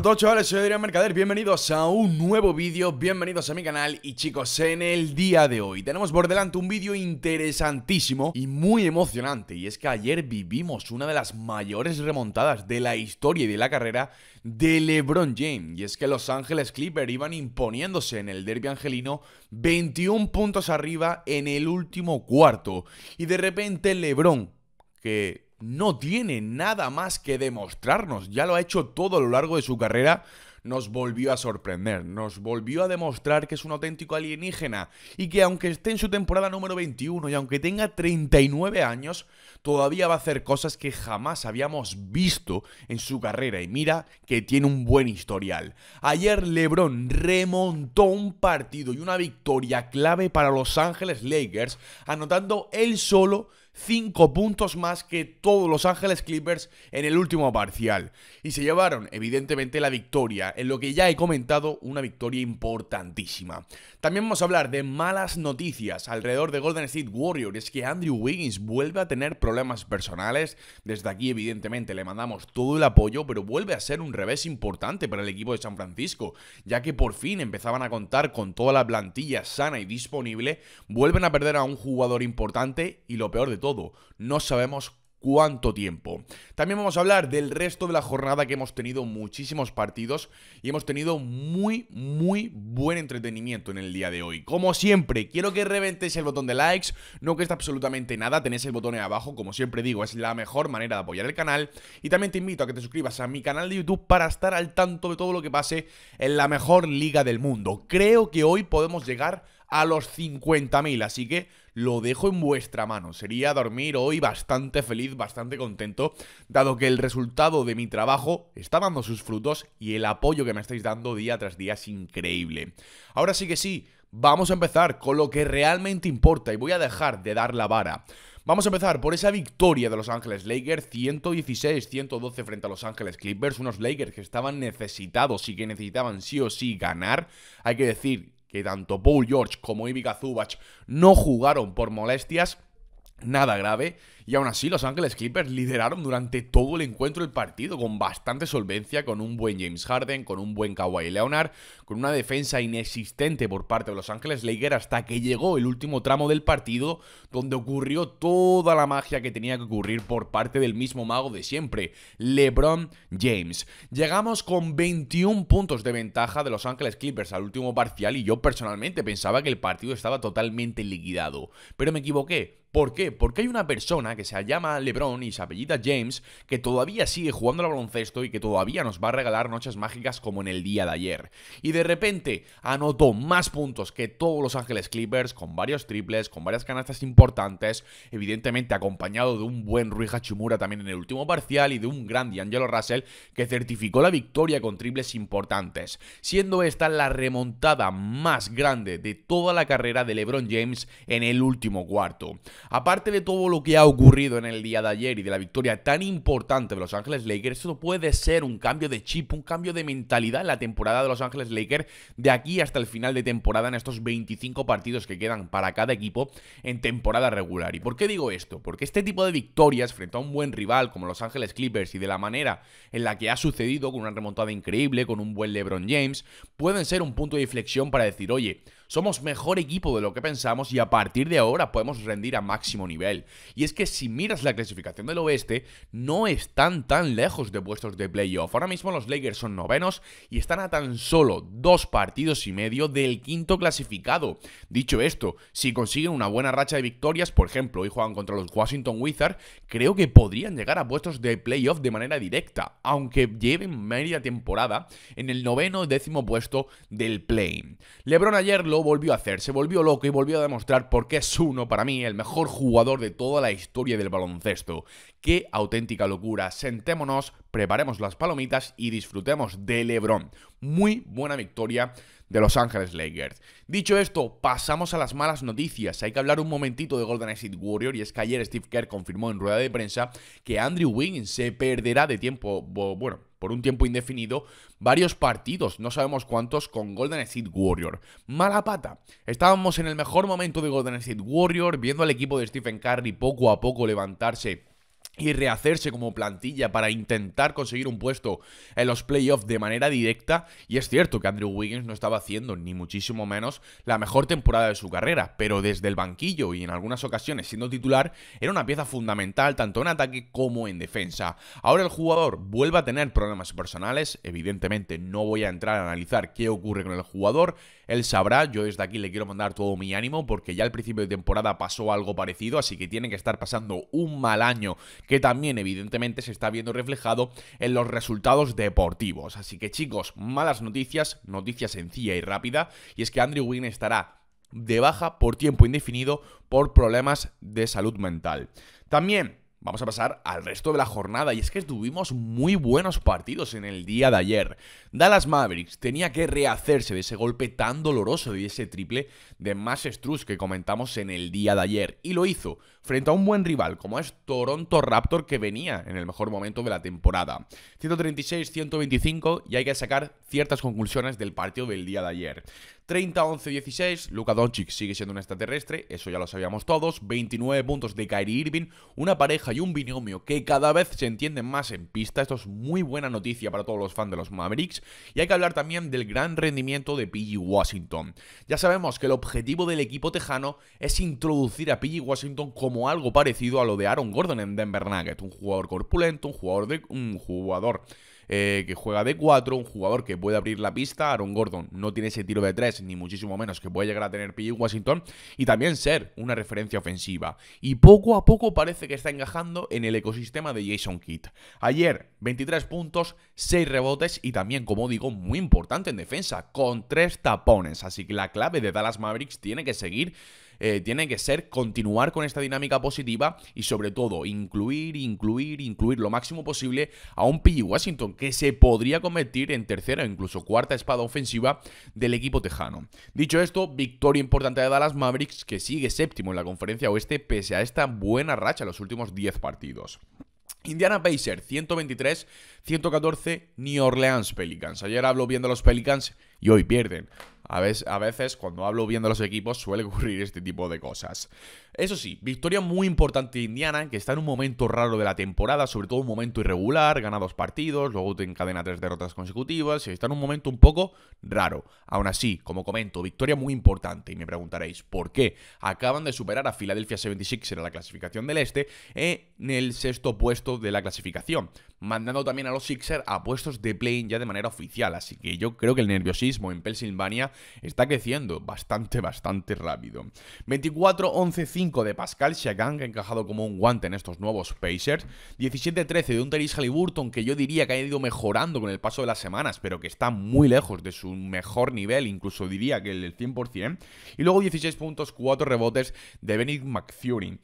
Hola chavales, soy Adrián Mercader, bienvenidos a un nuevo vídeo, bienvenidos a mi canal y chicos, en el día de hoy tenemos por delante un vídeo interesantísimo y muy emocionante y es que ayer vivimos una de las mayores remontadas de la historia y de la carrera de LeBron James y es que Los Ángeles Clippers iban imponiéndose en el derby angelino 21 puntos arriba en el último cuarto y de repente LeBron, que no tiene nada más que demostrarnos. Ya lo ha hecho todo a lo largo de su carrera. Nos volvió a sorprender, nos volvió a demostrar que es un auténtico alienígena y que aunque esté en su temporada número 21 y aunque tenga 39 años, todavía va a hacer cosas que jamás habíamos visto en su carrera y mira que tiene un buen historial. Ayer LeBron remontó un partido y una victoria clave para Los Ángeles Lakers, anotando él solo 5 puntos más que todos los Ángeles Clippers en el último parcial. Y se llevaron, evidentemente, la victoria, en lo que ya he comentado, una victoria importantísima. También vamos a hablar de malas noticias alrededor de Golden State Warriors, que Andrew Wiggins vuelve a tener problemas personales. Desde aquí, evidentemente, le mandamos todo el apoyo, pero vuelve a ser un revés importante para el equipo de San Francisco, ya que por fin empezaban a contar con toda la plantilla sana y disponible, vuelven a perder a un jugador importante y lo peor de todo, no sabemos cuánto tiempo. También vamos a hablar del resto de la jornada que hemos tenido muchísimos partidos y hemos tenido muy, muy buen entretenimiento en el día de hoy. Como siempre, quiero que reventes el botón de likes, no cuesta absolutamente nada, tenés el botón ahí abajo, como siempre digo, es la mejor manera de apoyar el canal y también te invito a que te suscribas a mi canal de YouTube para estar al tanto de todo lo que pase en la mejor liga del mundo. Creo que hoy podemos llegar a los 50.000. Así que lo dejo en vuestra mano. Sería dormir hoy bastante feliz, bastante contento, dado que el resultado de mi trabajo está dando sus frutos y el apoyo que me estáis dando día tras día es increíble. Ahora sí que sí, vamos a empezar con lo que realmente importa y voy a dejar de dar la vara. Vamos a empezar por esa victoria de Los Ángeles Lakers, 116-112 frente a Los Ángeles Clippers, unos Lakers que estaban necesitados y que necesitaban sí o sí ganar. Hay que decir que tanto Paul George como Ivica Zubac no jugaron por molestias, nada grave. Y aún así, Los Ángeles Clippers lideraron durante todo el encuentro el partido con bastante solvencia, con un buen James Harden, con un buen Kawhi Leonard, con una defensa inexistente por parte de Los Ángeles Lakers hasta que llegó el último tramo del partido, donde ocurrió toda la magia que tenía que ocurrir por parte del mismo mago de siempre, LeBron James. Llegamos con 21 puntos de ventaja de Los Ángeles Clippers al último parcial y yo personalmente pensaba que el partido estaba totalmente liquidado, pero me equivoqué. ¿Por qué? Porque hay una persona que se llama LeBron y se apellida James que todavía sigue jugando al baloncesto y que todavía nos va a regalar noches mágicas como en el día de ayer. Y de repente anotó más puntos que todos los Ángeles Clippers con varios triples, con varias canastas importantes, evidentemente acompañado de un buen Rui Hachimura también en el último parcial y de un gran D'Angelo Russell que certificó la victoria con triples importantes, siendo esta la remontada más grande de toda la carrera de LeBron James en el último cuarto. Aparte de todo lo que ha ocurrido en el día de ayer y de la victoria tan importante de Los Ángeles Lakers, esto puede ser un cambio de chip, un cambio de mentalidad en la temporada de Los Ángeles Lakers de aquí hasta el final de temporada en estos 25 partidos que quedan para cada equipo en temporada regular. ¿Y por qué digo esto? Porque este tipo de victorias frente a un buen rival como Los Ángeles Clippers y de la manera en la que ha sucedido con una remontada increíble, con un buen LeBron James, pueden ser un punto de inflexión para decir, oye, somos mejor equipo de lo que pensamos y a partir de ahora podemos rendir a máximo nivel. Y es que si miras la clasificación del oeste, no están tan lejos de puestos de playoff. Ahora mismo los Lakers son novenos y están a tan solo dos partidos y medio del quinto clasificado. Dicho esto, si consiguen una buena racha de victorias, por ejemplo, y juegan contra los Washington Wizards, creo que podrían llegar a puestos de playoff de manera directa, aunque lleven media temporada en el noveno décimo puesto del play. LeBron ayer lo volvió a hacer, se volvió loco y volvió a demostrar por qué es uno, para mí, el mejor jugador de toda la historia del baloncesto. ¡Qué auténtica locura! Sentémonos, preparemos las palomitas y disfrutemos de LeBron. Muy buena victoria de Los Ángeles Lakers. Dicho esto, pasamos a las malas noticias. Hay que hablar un momentito de Golden State Warrior y es que ayer Steve Kerr confirmó en rueda de prensa que Andrew Wiggins se perderá de tiempo, bueno, por un tiempo indefinido varios partidos, no sabemos cuántos, con Golden State Warrior. Mala pata. Estábamos en el mejor momento de Golden State Warrior, viendo al equipo de Stephen Curry poco a poco levantarse y rehacerse como plantilla para intentar conseguir un puesto en los playoffs de manera directa. Y es cierto que Andrew Wiggins no estaba haciendo, ni muchísimo menos, la mejor temporada de su carrera, pero desde el banquillo y en algunas ocasiones siendo titular, era una pieza fundamental tanto en ataque como en defensa. Ahora el jugador vuelve a tener problemas personales, evidentemente no voy a entrar a analizar qué ocurre con el jugador, él sabrá, yo desde aquí le quiero mandar todo mi ánimo porque ya al principio de temporada pasó algo parecido, así que tiene que estar pasando un mal año que también evidentemente se está viendo reflejado en los resultados deportivos. Así que chicos, malas noticias, noticia sencilla y rápida, y es que Andrew Wynne estará de baja por tiempo indefinido por problemas de salud mental. También Vamos a pasar al resto de la jornada y es que tuvimos muy buenos partidos en el día de ayer. Dallas Mavericks tenía que rehacerse de ese golpe tan doloroso y ese triple de Max Struz que comentamos en el día de ayer y lo hizo frente a un buen rival como es Toronto Raptor que venía en el mejor momento de la temporada. 136-125 y hay que sacar ciertas conclusiones del partido del día de ayer. 30, 11, 16. Luka Doncic sigue siendo un extraterrestre, eso ya lo sabíamos todos. 29 puntos de Kyrie Irving, una pareja y un binomio que cada vez se entienden más en pista. Esto es muy buena noticia para todos los fans de los Mavericks. Y hay que hablar también del gran rendimiento de PG Washington. Ya sabemos que el objetivo del equipo tejano es introducir a PG Washington como algo parecido a lo de Aaron Gordon en Denver Nuggets, un jugador corpulento, un jugador de un jugador eh, que juega de 4, un jugador que puede abrir la pista. Aaron Gordon no tiene ese tiro de 3, ni muchísimo menos que puede llegar a tener PJ Washington, y también ser una referencia ofensiva. Y poco a poco parece que está engajando en el ecosistema de Jason Kidd. Ayer, 23 puntos, 6 rebotes y también, como digo, muy importante en defensa, con 3 tapones. Así que la clave de Dallas Mavericks tiene que seguir eh, tiene que ser continuar con esta dinámica positiva y sobre todo incluir, incluir, incluir lo máximo posible a un PG Washington que se podría convertir en tercera o incluso cuarta espada ofensiva del equipo tejano. Dicho esto, victoria importante de Dallas Mavericks que sigue séptimo en la conferencia oeste pese a esta buena racha en los últimos 10 partidos. Indiana Pacers 123, 114, New Orleans Pelicans. Ayer hablo viendo de los Pelicans y hoy pierden. A veces, a veces, cuando hablo bien de los equipos, suele ocurrir este tipo de cosas. Eso sí, victoria muy importante de Indiana, que está en un momento raro de la temporada, sobre todo un momento irregular, gana dos partidos, luego te encadena tres derrotas consecutivas, y está en un momento un poco raro. Aún así, como comento, victoria muy importante, y me preguntaréis, ¿por qué? Acaban de superar a Philadelphia 76 en la clasificación del Este, en el sexto puesto de la clasificación mandando también a los Sixers a puestos de play-in ya de manera oficial. Así que yo creo que el nerviosismo en Pennsylvania está creciendo bastante, bastante rápido. 24-11-5 de Pascal Siakam, que ha encajado como un guante en estos nuevos Pacers. 17-13 de un Terry Halliburton, que yo diría que ha ido mejorando con el paso de las semanas, pero que está muy lejos de su mejor nivel, incluso diría que el 100%. Y luego 16 puntos, 4 rebotes de Benny McFuring.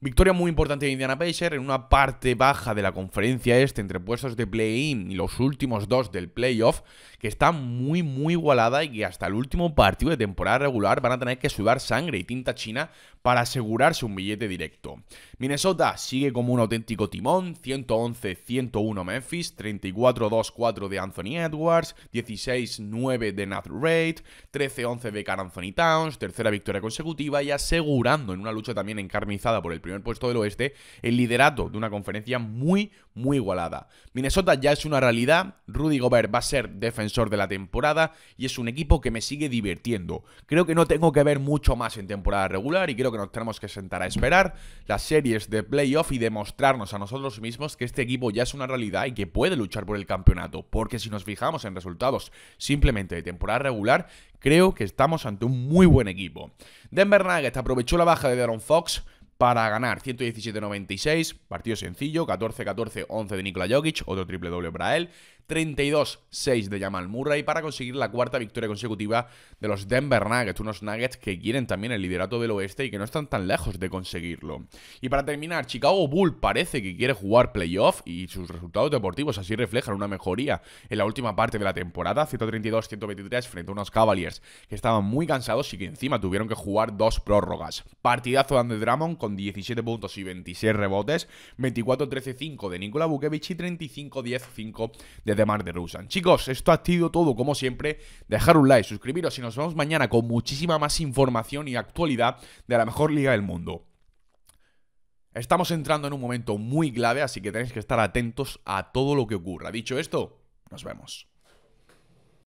Victoria muy importante de Indiana Pacers en una parte baja de la conferencia este entre puestos de play-in y los últimos dos del playoff que está muy muy igualada y que hasta el último partido de temporada regular van a tener que sudar sangre y tinta china para asegurarse un billete directo. Minnesota sigue como un auténtico timón, 111-101 Memphis, 34-2-4 de Anthony Edwards, 16-9 de Nath Raid, 13-11 de Car Anthony Towns, tercera victoria consecutiva y asegurando en una lucha también encarnizada por el primer puesto del oeste, el liderato de una conferencia muy, muy igualada. Minnesota ya es una realidad, Rudy Gobert va a ser defensor de la temporada y es un equipo que me sigue divirtiendo. Creo que no tengo que ver mucho más en temporada regular y creo que nos tenemos que sentar a esperar las series de playoff y demostrarnos a nosotros mismos que este equipo ya es una realidad y que puede luchar por el campeonato, porque si nos fijamos en resultados simplemente de temporada regular, creo que estamos ante un muy buen equipo. Denver Nuggets aprovechó la baja de Darren Fox, para ganar 117-96, partido sencillo, 14-14-11 de Nikola Jokic, otro triple W para él, 32-6 de Jamal Murray para conseguir la cuarta victoria consecutiva de los Denver Nuggets, unos Nuggets que quieren también el liderato del oeste y que no están tan lejos de conseguirlo. Y para terminar, Chicago Bull parece que quiere jugar playoff y sus resultados deportivos así reflejan una mejoría en la última parte de la temporada, 132-123 frente a unos Cavaliers que estaban muy cansados y que encima tuvieron que jugar dos prórrogas. Partidazo de Andre Drummond con 17 puntos y 26 rebotes, 24-13-5 de Nikola Bukevich y 35-10-5 de de Mar de Rusan, Chicos, esto ha sido todo como siempre. Dejar un like, suscribiros y nos vemos mañana con muchísima más información y actualidad de la mejor liga del mundo. Estamos entrando en un momento muy clave, así que tenéis que estar atentos a todo lo que ocurra. Dicho esto, nos vemos.